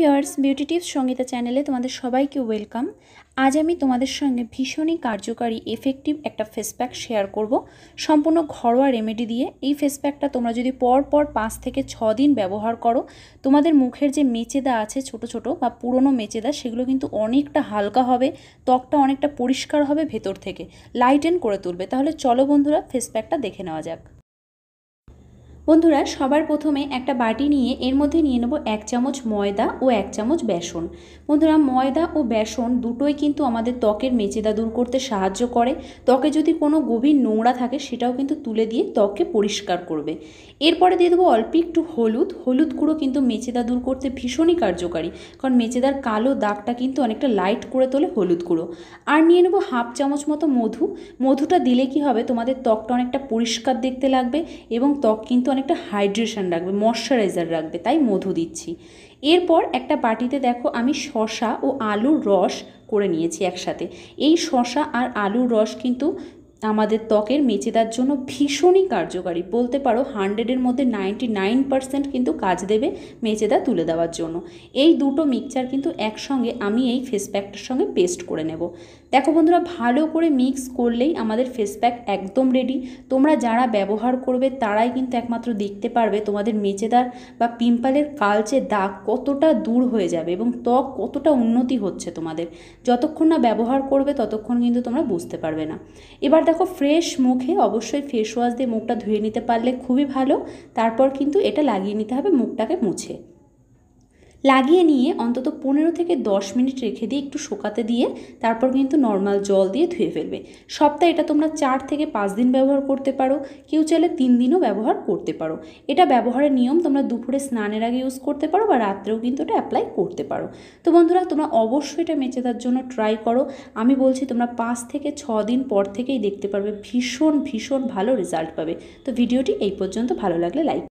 viewers beauty tips Sangeeta চ্যানেলে তোমাদের সবাইকে ওয়েলকাম আজ আমি তোমাদের সঙ্গে ভীষণই কার্যকারী এফেক্টিভ একটা ফেস প্যাক শেয়ার করব সম্পূর্ণ ঘরোয়া রেমেডি দিয়ে এই ফেস প্যাকটা তোমরা যদি পর পর পাঁচ থেকে ছ দিন ব্যবহার করো তোমাদের মুখের যে মেচেদা আছে ছোট ছোট বা পুরনো মেচেদা সেগুলো কিন্তু অনেকটা হালকা হবে ত্বকটা অনেকটা পরিষ্কার হবে ভেতর থেকে লাইটেন করে তুলবে তাহলে চলো বন্ধুরা ফেস প্যাকটা দেখে নেওয়া যাক বন্ধুরা সবার প্রথমে একটা বাটি নিয়ে এর মধ্যে নিয়ে নেব এক চামচ ময়দা ও এক চামচ বেসন বন্ধুরা ময়দা ও বেসন দুটোই কিন্তু আমাদের ত্বকের মেচেদা দূর করতে সাহায্য করে ত্বকে যদি কোনো গভীর নোংরা থাকে সেটাও কিন্তু তুলে দিয়ে ত্বককে পরিষ্কার করবে এরপরে দিয়ে দেবো অল্প একটু হলুদ হলুদ গুঁড়ো কিন্তু মেচেদা দূর করতে ভীষণই কার্যকারী কারণ মেচেদার কালো দাগটা কিন্তু অনেকটা লাইট করে তোলে হলুদ গুঁড়ো আর নিয়ে নেবো হাফ চামচ মতো মধু মধুটা দিলে কি হবে তোমাদের ত্বকটা অনেকটা পরিষ্কার দেখতে লাগবে এবং ত্বক কিন্তু অনেকটা হাইড্রেশন রাখবে ময়শ্চারাইজার রাখবে তাই মধু দিচ্ছি এরপর একটা বাটিতে দেখো আমি শশা ও আলুর রস করে নিয়েছি একসাথে এই শশা আর আলুর রস কিন্তু আমাদের ত্বকের মেচেদার জন্য ভীষণই কার্যকারী বলতে পারো হান্ড্রেডের মধ্যে নাইনটি নাইন পার্সেন্ট কিন্তু কাজ দেবে মেচেদা তুলে দেওয়ার জন্য এই দুটো মিক্সচার কিন্তু একসঙ্গে আমি এই ফেস প্যাকটার সঙ্গে পেস্ট করে নেব দেখো বন্ধুরা ভালো করে মিক্স করলেই আমাদের ফেস প্যাক একদম রেডি তোমরা যারা ব্যবহার করবে তারাই কিন্তু একমাত্র দেখতে পারবে তোমাদের মেচেদার বা পিম্পলের কালচে দাগ কতটা দূর হয়ে যাবে এবং ত্বক কতটা উন্নতি হচ্ছে তোমাদের যতক্ষণ না ব্যবহার করবে ততক্ষণ কিন্তু তোমরা বুঝতে পারবে না এবার দেখো ফ্রেশ মুখে অবশ্যই ফেস ওয়াশ দিয়ে মুখটা ধুয়ে নিতে পারলে খুবই ভালো তারপর কিন্তু এটা লাগিয়ে নিতে হবে মুখটাকে মুছে লাগিয়ে নিয়ে অন্তত পনেরো থেকে দশ মিনিট রেখে দিয়ে একটু শোকাতে দিয়ে তারপর কিন্তু নর্মাল জল দিয়ে ধুয়ে ফেলবে সপ্তাহে এটা তোমরা চার থেকে পাঁচ দিন ব্যবহার করতে পারো কেউ চাইলে তিন দিনও ব্যবহার করতে পারো এটা ব্যবহারের নিয়ম তোমরা দুপুরে স্নানের আগে ইউজ করতে পারো বা রাত্রেও কিন্তু এটা অ্যাপ্লাই করতে পারো তো বন্ধুরা তোমরা অবশ্যই এটা মেচে দেওয়ার জন্য ট্রাই করো আমি বলছি তোমরা পাঁচ থেকে ছ দিন পর থেকেই দেখতে পারবে ভীষণ ভীষণ ভালো রেজাল্ট পাবে তো ভিডিওটি এই পর্যন্ত ভালো লাগলে লাইক